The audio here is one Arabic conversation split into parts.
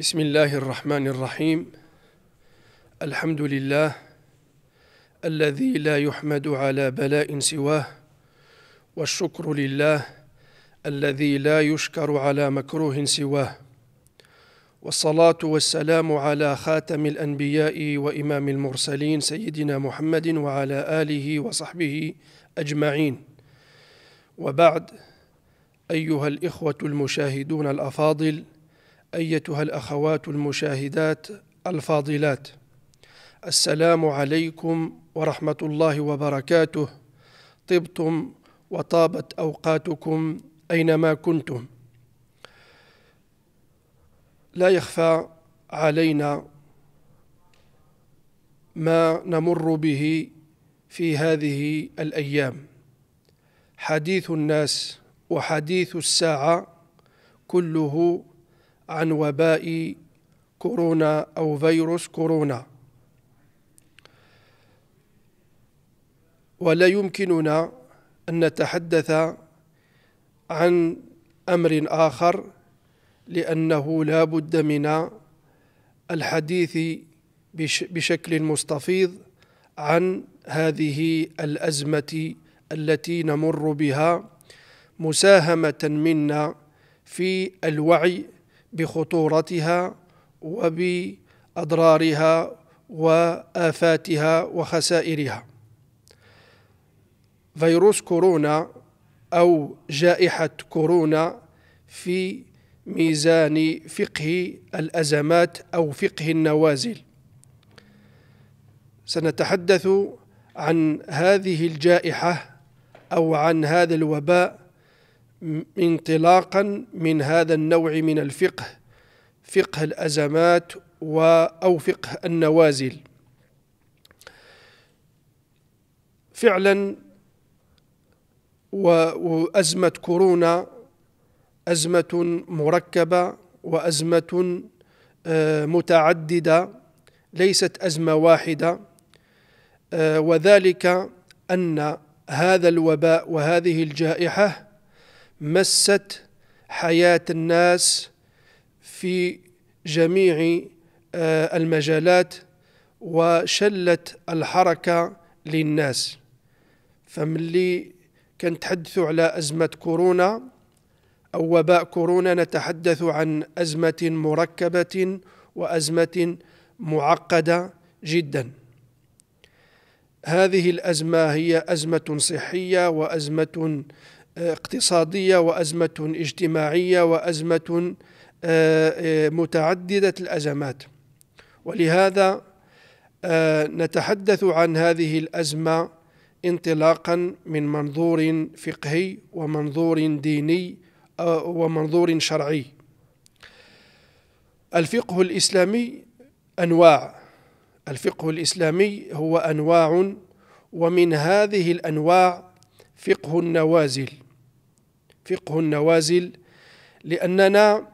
بسم الله الرحمن الرحيم الحمد لله الذي لا يحمد على بلاء سواه والشكر لله الذي لا يشكر على مكروه سواه والصلاه والسلام على خاتم الانبياء وامام المرسلين سيدنا محمد وعلى اله وصحبه اجمعين وبعد ايها الاخوه المشاهدون الافاضل ايتها الاخوات المشاهدات الفاضلات السلام عليكم ورحمه الله وبركاته طبتم وطابت اوقاتكم اينما كنتم لا يخفى علينا ما نمر به في هذه الايام حديث الناس وحديث الساعه كله عن وباء كورونا أو فيروس كورونا ولا يمكننا أن نتحدث عن أمر آخر لأنه لا بد من الحديث بشكل مستفيض عن هذه الأزمة التي نمر بها مساهمة منا في الوعي بخطورتها وبأضرارها وآفاتها وخسائرها فيروس كورونا أو جائحة كورونا في ميزان فقه الأزمات أو فقه النوازل سنتحدث عن هذه الجائحة أو عن هذا الوباء انطلاقا من هذا النوع من الفقه فقه الأزمات أو فقه النوازل فعلا وأزمة كورونا أزمة مركبة وأزمة آه، متعددة ليست أزمة واحدة آه، وذلك أن هذا الوباء وهذه الجائحة مست حياة الناس في جميع آه، المجالات وشلت الحركة للناس فملي كنتحدثوا على أزمة كورونا أو وباء كورونا نتحدث عن أزمة مركبة وأزمة معقدة جدا هذه الأزمة هي أزمة صحية وأزمة اقتصادية وأزمة اجتماعية وأزمة آه، آه، متعددة الأزمات ولهذا آه، نتحدث عن هذه الأزمة انطلاقا من منظور فقهي ومنظور ديني ومنظور شرعي الفقه الإسلامي أنواع الفقه الإسلامي هو أنواع ومن هذه الأنواع فقه النوازل فقه النوازل لأننا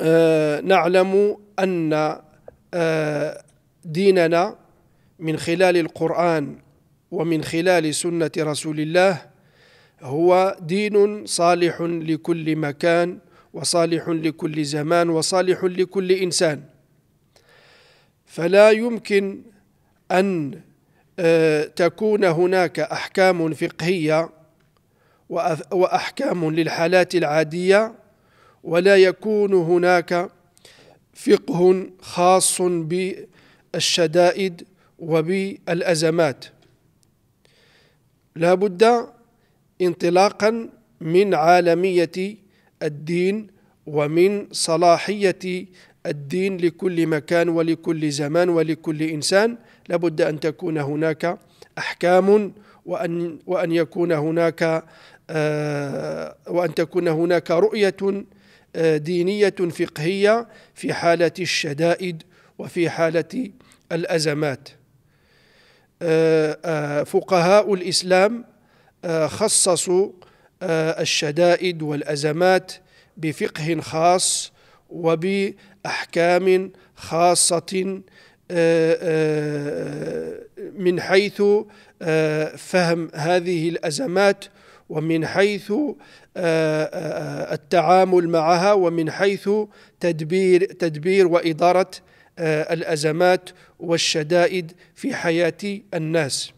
آه، نعلم أن آه، ديننا من خلال القرآن ومن خلال سنة رسول الله هو دين صالح لكل مكان وصالح لكل زمان وصالح لكل إنسان فلا يمكن أن آه، تكون هناك أحكام فقهية وأحكام للحالات العادية ولا يكون هناك فقه خاص بالشدائد وبالأزمات لا بد انطلاقا من عالمية الدين ومن صلاحية الدين لكل مكان ولكل زمان ولكل إنسان لابد أن تكون هناك أحكام وأن, وأن يكون هناك آه، وأن تكون هناك رؤية آه، دينية فقهية في حالة الشدائد وفي حالة الأزمات آه، فقهاء الإسلام خصصوا الشدائد والأزمات بفقه خاص وبأحكام خاصة من حيث فهم هذه الأزمات ومن حيث آه، آه، التعامل معها ومن حيث تدبير تدبير وإدارة آه، الأزمات والشدائد في حياة الناس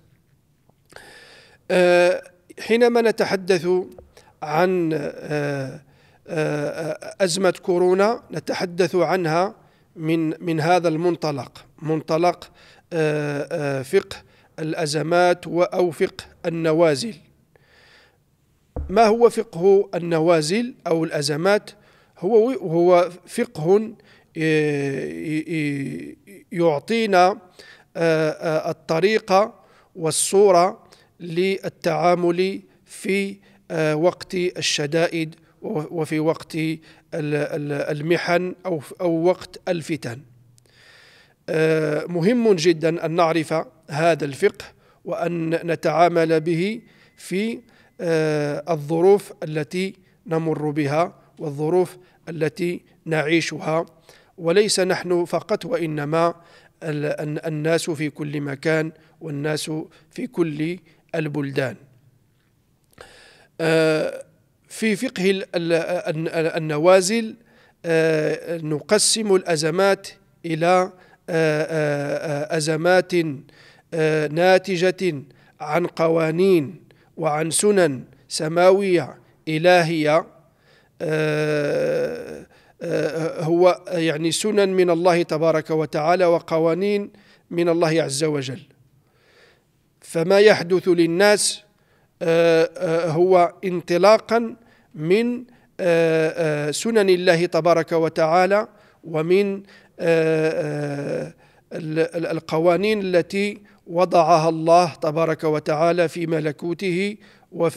حينما نتحدث عن أزمة كورونا نتحدث عنها من من هذا المنطلق منطلق فقه الأزمات أو فقه النوازل ما هو فقه النوازل أو الأزمات هو هو فقه آه، يعطينا آه، آه، الطريقة والصورة للتعامل في وقت الشدائد وفي وقت المحن أو أو وقت الفتن مهم جدا أن نعرف هذا الفقه وأن نتعامل به في آه، الظروف التي نمر بها والظروف التي نعيشها وليس نحن فقط وإنما الناس في كل مكان والناس في كل البلدان آه، في فقه النوازل آه، نقسم الأزمات إلى أزمات ناتجة عن قوانين وعن سنن سماوية إلهية آه، آه، هو يعني سنن من الله تبارك وتعالى وقوانين من الله عز وجل فما يحدث للناس آه، هو انطلاقا من سنن الله تبارك وتعالى ومن القوانين التي وضعها الله تبارك وتعالى في ملكوته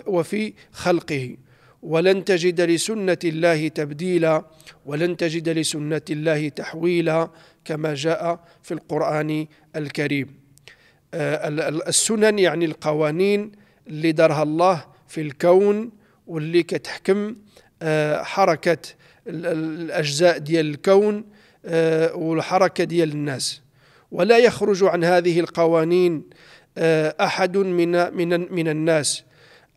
وفي خلقه ولن تجد لسنة الله تبديلا ولن تجد لسنة الله تحويلا كما جاء في القرآن الكريم آه، السنن يعني القوانين اللي دارها الله في الكون واللي كتحكم آه، حركة الأجزاء ديال الكون آه، والحركة ديال الناس ولا يخرج عن هذه القوانين آه، احد من من من الناس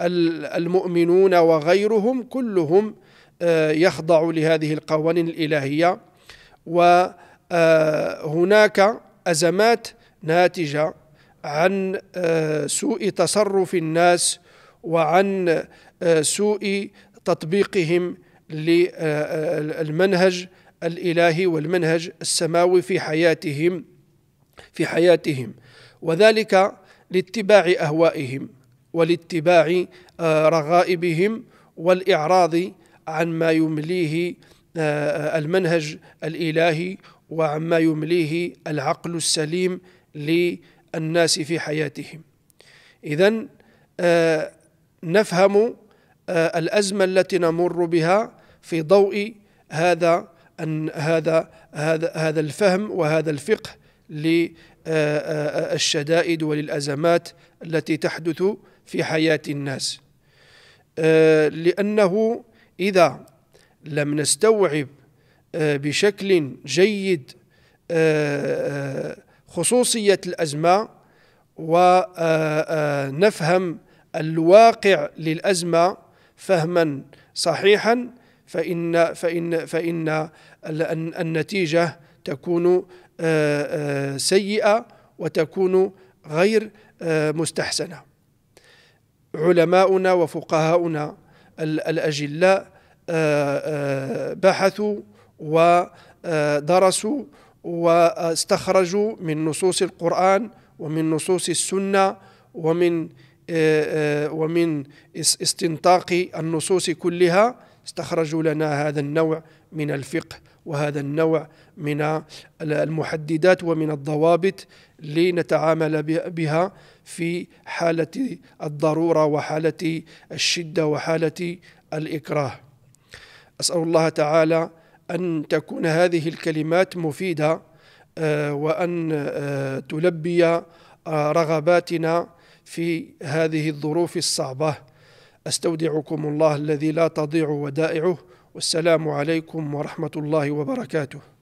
المؤمنون وغيرهم كلهم آه، يخضع لهذه القوانين الالهيه وهناك آه، ازمات ناتجه عن سوء تصرف الناس وعن سوء تطبيقهم للمنهج الالهي والمنهج السماوي في حياتهم في حياتهم وذلك لاتباع اهوائهم ولاتباع آه، رغائبهم والاعراض عن ما يمليه آه، آه، المنهج الالهي وعما يمليه العقل السليم للناس في حياتهم اذا نفهم الازمه التي نمر بها في ضوء هذا هذا هذا هذا الفهم وهذا الفقه للشدائد وللأزمات التي تحدث في حياة الناس آه، لأنه إذا لم نستوعب آه، بشكل جيد آه، خصوصية الأزمة ونفهم الواقع للأزمة فهما صحيحا فإن, فإن, فإن النتيجة تكون آه، آه، سيئة وتكون غير آه، مستحسنة علماؤنا وفقهاؤنا الأجلاء بحثوا ودرسوا واستخرجوا من نصوص القرآن ومن نصوص السنة ومن ومن استنطاق النصوص كلها استخرجوا لنا هذا النوع من الفقه وهذا النوع من المحددات ومن الضوابط لنتعامل بها في حالة الضرورة وحالة الشدة وحالة الإكراه أسأل الله تعالى أن تكون هذه الكلمات مفيدة آه، وأن آه، تلبي آه، رغباتنا في هذه الظروف الصعبة استودعكم الله الذي لا تضيع ودائعه والسلام عليكم ورحمه الله وبركاته